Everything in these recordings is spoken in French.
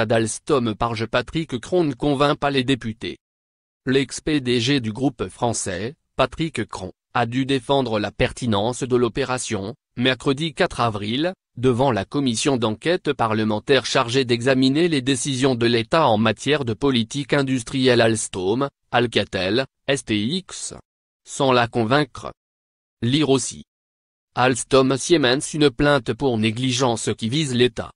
d'Alstom par Patrick Cron ne convainc pas les députés. L'ex-PDG du groupe français, Patrick Cron, a dû défendre la pertinence de l'opération, mercredi 4 avril, devant la commission d'enquête parlementaire chargée d'examiner les décisions de l'État en matière de politique industrielle Alstom, Alcatel, STX. Sans la convaincre. Lire aussi. Alstom Siemens une plainte pour négligence qui vise l'État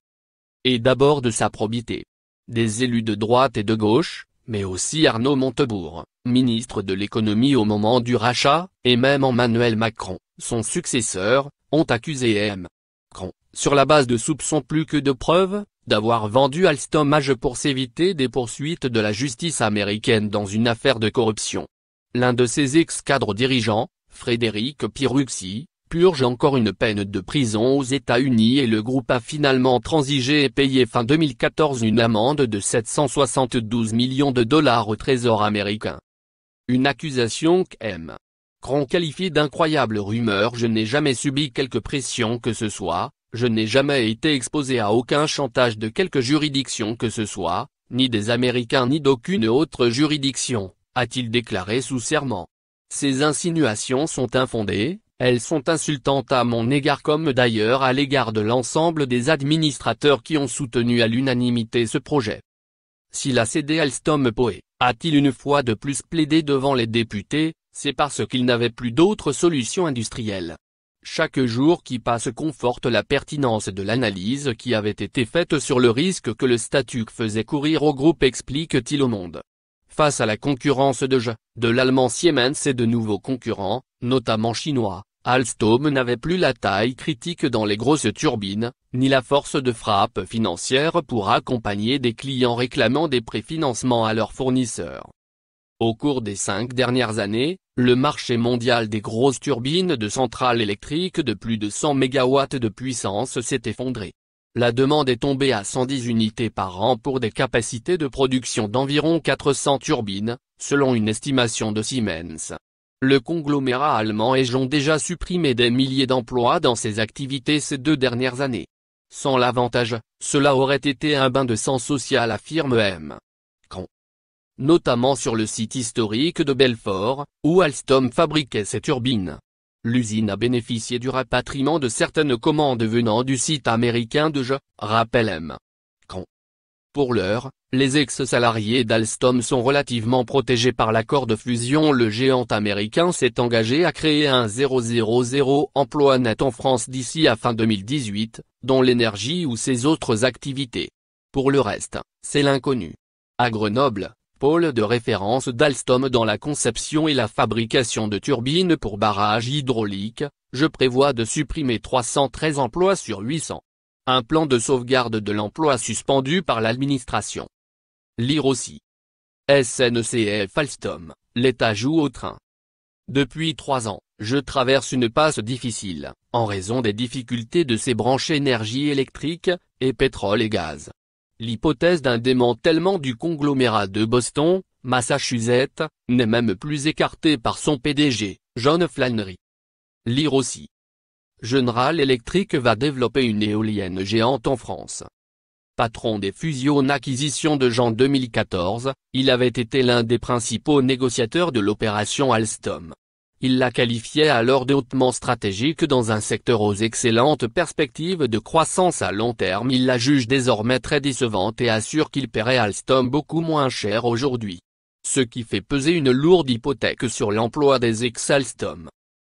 et d'abord de sa probité. Des élus de droite et de gauche, mais aussi Arnaud Montebourg, ministre de l'économie au moment du rachat, et même Emmanuel Macron, son successeur, ont accusé M. Macron, sur la base de soupçons plus que de preuves, d'avoir vendu Alstom pour s'éviter des poursuites de la justice américaine dans une affaire de corruption. L'un de ses ex-cadres dirigeants, Frédéric Piruxi, purge encore une peine de prison aux États-Unis et le groupe a finalement transigé et payé fin 2014 une amende de 772 millions de dollars au Trésor américain. Une accusation qu'M. Cron qualifie d'incroyable rumeur Je n'ai jamais subi quelque pression que ce soit, je n'ai jamais été exposé à aucun chantage de quelque juridiction que ce soit, ni des Américains ni d'aucune autre juridiction, a-t-il déclaré sous serment. Ces insinuations sont infondées, elles sont insultantes à mon égard comme d'ailleurs à l'égard de l'ensemble des administrateurs qui ont soutenu à l'unanimité ce projet. Si la CD Alstom Poe, a-t-il une fois de plus plaidé devant les députés, c'est parce qu'il n'avait plus d'autres solutions industrielles. Chaque jour qui passe conforte la pertinence de l'analyse qui avait été faite sur le risque que le statut faisait courir au groupe explique-t-il au monde. Face à la concurrence de de l'allemand Siemens et de nouveaux concurrents, notamment chinois, Alstom n'avait plus la taille critique dans les grosses turbines, ni la force de frappe financière pour accompagner des clients réclamant des préfinancements à leurs fournisseurs. Au cours des cinq dernières années, le marché mondial des grosses turbines de centrales électriques de plus de 100 MW de puissance s'est effondré. La demande est tombée à 110 unités par an pour des capacités de production d'environ 400 turbines, selon une estimation de Siemens. Le conglomérat allemand et ont déjà supprimé des milliers d'emplois dans ses activités ces deux dernières années. Sans l'avantage, cela aurait été un bain de sang social affirme M. Cron. Notamment sur le site historique de Belfort, où Alstom fabriquait ses turbines. L'usine a bénéficié du rapatriement de certaines commandes venant du site américain de Je, rappelle M. Pour l'heure, les ex-salariés d'Alstom sont relativement protégés par l'accord de fusion. Le géant américain s'est engagé à créer un 000 emploi net en France d'ici à fin 2018, dont l'énergie ou ses autres activités. Pour le reste, c'est l'inconnu. À Grenoble, pôle de référence d'Alstom dans la conception et la fabrication de turbines pour barrages hydrauliques, je prévois de supprimer 313 emplois sur 800. Un plan de sauvegarde de l'emploi suspendu par l'administration. Lire aussi. SNCF Alstom, l'État joue au train. Depuis trois ans, je traverse une passe difficile, en raison des difficultés de ces branches énergie électrique, et pétrole et gaz. L'hypothèse d'un démantèlement du conglomérat de Boston, Massachusetts, n'est même plus écartée par son PDG, John Flannery. Lire aussi. General Electric va développer une éolienne géante en France. Patron des fusions-acquisitions de Jean 2014, il avait été l'un des principaux négociateurs de l'opération Alstom. Il la qualifiait alors de hautement stratégique dans un secteur aux excellentes perspectives de croissance à long terme. Il la juge désormais très décevante et assure qu'il paierait Alstom beaucoup moins cher aujourd'hui. Ce qui fait peser une lourde hypothèque sur l'emploi des ex-Alstom.